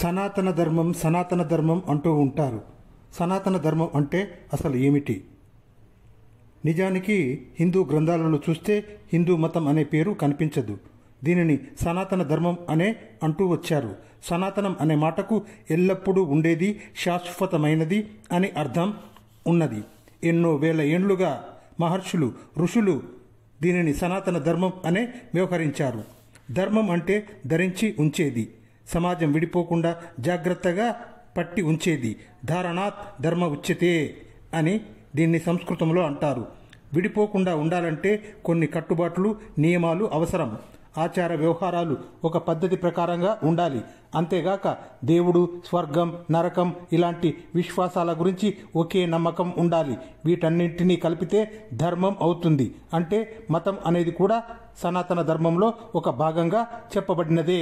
సనాతన ధర్మం సనాతన ధర్మం అంటూ ఉంటారు సనాతన ధర్మం అంటే అసలు ఏమిటి నిజానికి హిందూ గ్రంథాలలో చూస్తే హిందూ మతం అనే పేరు కనిపించదు దీనిని సనాతన ధర్మం అనే అంటూ వచ్చారు సనాతనం అనే మాటకు ఎల్లప్పుడూ ఉండేది శాశ్వతమైనది అని అర్థం ఉన్నది ఎన్నో వేల ఏండ్లుగా మహర్షులు ఋషులు దీనిని సనాతన ధర్మం అనే వ్యవహరించారు ధర్మం అంటే ధరించి ఉంచేది సమాజం విడిపోకుండా జాగ్రత్తగా పట్టి ఉంచేది ధారణాత్ ధర్మ ఉచ్యతే అని దీన్ని సంస్కృతంలో అంటారు విడిపోకుండా ఉండాలంటే కొన్ని కట్టుబాట్లు నియమాలు అవసరం ఆచార వ్యవహారాలు ఒక పద్ధతి ప్రకారంగా ఉండాలి అంతేగాక దేవుడు స్వర్గం నరకం ఇలాంటి విశ్వాసాల గురించి ఒకే నమ్మకం ఉండాలి వీటన్నింటినీ కలిపితే ధర్మం అవుతుంది అంటే మతం అనేది కూడా సనాతన ధర్మంలో ఒక భాగంగా చెప్పబడినదే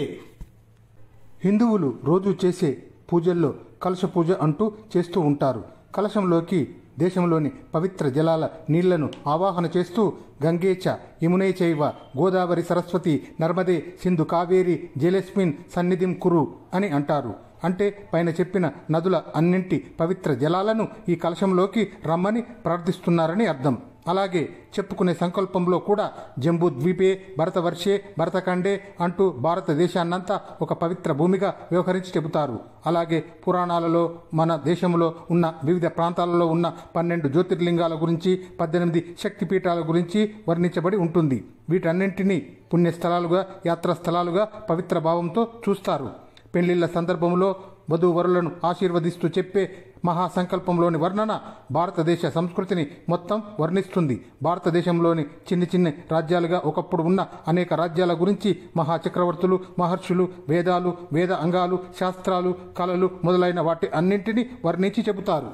హిందువులు రోజు చేసే పూజల్లో కలశ పూజ అంటూ చేస్తూ ఉంటారు కలశంలోకి దేశంలోని పవిత్ర జలాల నీళ్లను ఆవాహన చేస్తూ గంగేచ యమునే చైవ గోదావరి సరస్వతి నర్మదే సింధు కావేరి జలస్మిన్ సన్నిధిం కురు అని అంటారు అంటే పైన చెప్పిన నదుల అన్నింటి పవిత్ర జలాలను ఈ కలశంలోకి రమ్మని ప్రార్థిస్తున్నారని అర్థం అలాగే చెప్పుకునే సంకల్పంలో కూడా జంబూ ద్వీపే భరతవర్షే భరతఖండే అంటూ భారతదేశాన్నంతా ఒక పవిత్ర భూమిగా వ్యవహరించి చెబుతారు అలాగే పురాణాలలో మన దేశంలో ఉన్న వివిధ ప్రాంతాలలో ఉన్న పన్నెండు జ్యోతిర్లింగాల గురించి పద్దెనిమిది శక్తిపీఠాల గురించి వర్ణించబడి ఉంటుంది వీటన్నింటినీ పుణ్యస్థలాలుగా యాత్రా స్థలాలుగా పవిత్ర భావంతో చూస్తారు పెళ్లిళ్ల సందర్భంలో వధూవరులను ఆశీర్వదిస్తూ చెప్పే మహాసంకల్పంలోని వర్ణన భారతదేశ సంస్కృతిని మొత్తం వర్ణిస్తుంది భారతదేశంలోని చిన్ని చిన్ని రాజ్యాలుగా ఒకప్పుడు ఉన్న అనేక రాజ్యాల గురించి మహాచక్రవర్తులు మహర్షులు వేదాలు వేద అంగాలు శాస్త్రాలు కళలు మొదలైన వాటి అన్నింటినీ వర్ణించి చెబుతారు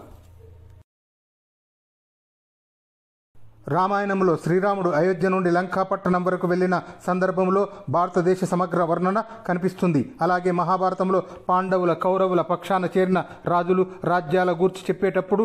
రామాయణంలో శ్రీరాముడు అయోధ్య నుండి లంకాపట్టణం వరకు వెళ్లిన సందర్భంలో భారతదేశ సమగ్ర వర్ణన కనిపిస్తుంది అలాగే మహాభారతంలో పాండవుల కౌరవుల పక్షాన చేరిన రాజులు రాజ్యాల గూర్చి చెప్పేటప్పుడు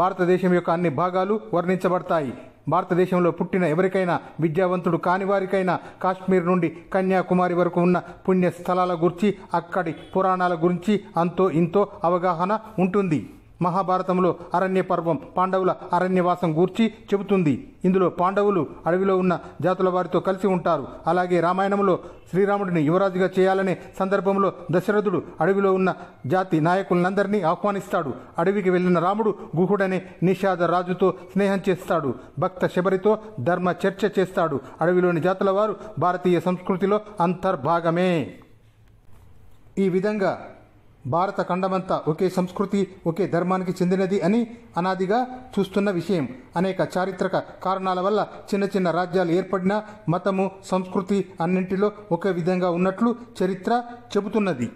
భారతదేశం యొక్క అన్ని భాగాలు వర్ణించబడతాయి భారతదేశంలో పుట్టిన ఎవరికైనా విద్యావంతుడు కాని వారికైనా కాశ్మీర్ నుండి కన్యాకుమారి వరకు ఉన్న పుణ్య స్థలాల గురించి అక్కడి పురాణాల గురించి అంతో ఇంతో అవగాహన ఉంటుంది మహాభారతంలో అరణ్య పర్వం పాండవుల అరణ్యవాసం గూర్చి చెబుతుంది ఇందులో పాండవులు అడవిలో ఉన్న జాతుల వారితో కలిసి ఉంటారు అలాగే రామాయణంలో శ్రీరాముడిని యువరాజుగా చేయాలనే సందర్భంలో దశరథుడు అడవిలో ఉన్న జాతి నాయకులందరినీ ఆహ్వానిస్తాడు అడవికి వెళ్ళిన రాముడు గుహుడనే నిషాద రాజుతో స్నేహం చేస్తాడు భక్త శబరితో ధర్మ చర్చ చేస్తాడు అడవిలోని జాతుల వారు భారతీయ సంస్కృతిలో అంతర్భాగమే ఈ విధంగా భారత ఖండమంతా ఒకే సంస్కృతి ఒకే ధర్మానికి చెందినది అని అనాదిగా చూస్తున్న విషయం అనేక చారిత్రక కారణాల వల్ల చిన్న చిన్న రాజ్యాలు ఏర్పడిన మతము సంస్కృతి అన్నింటిలో ఒకే విధంగా ఉన్నట్లు చరిత్ర చెబుతున్నది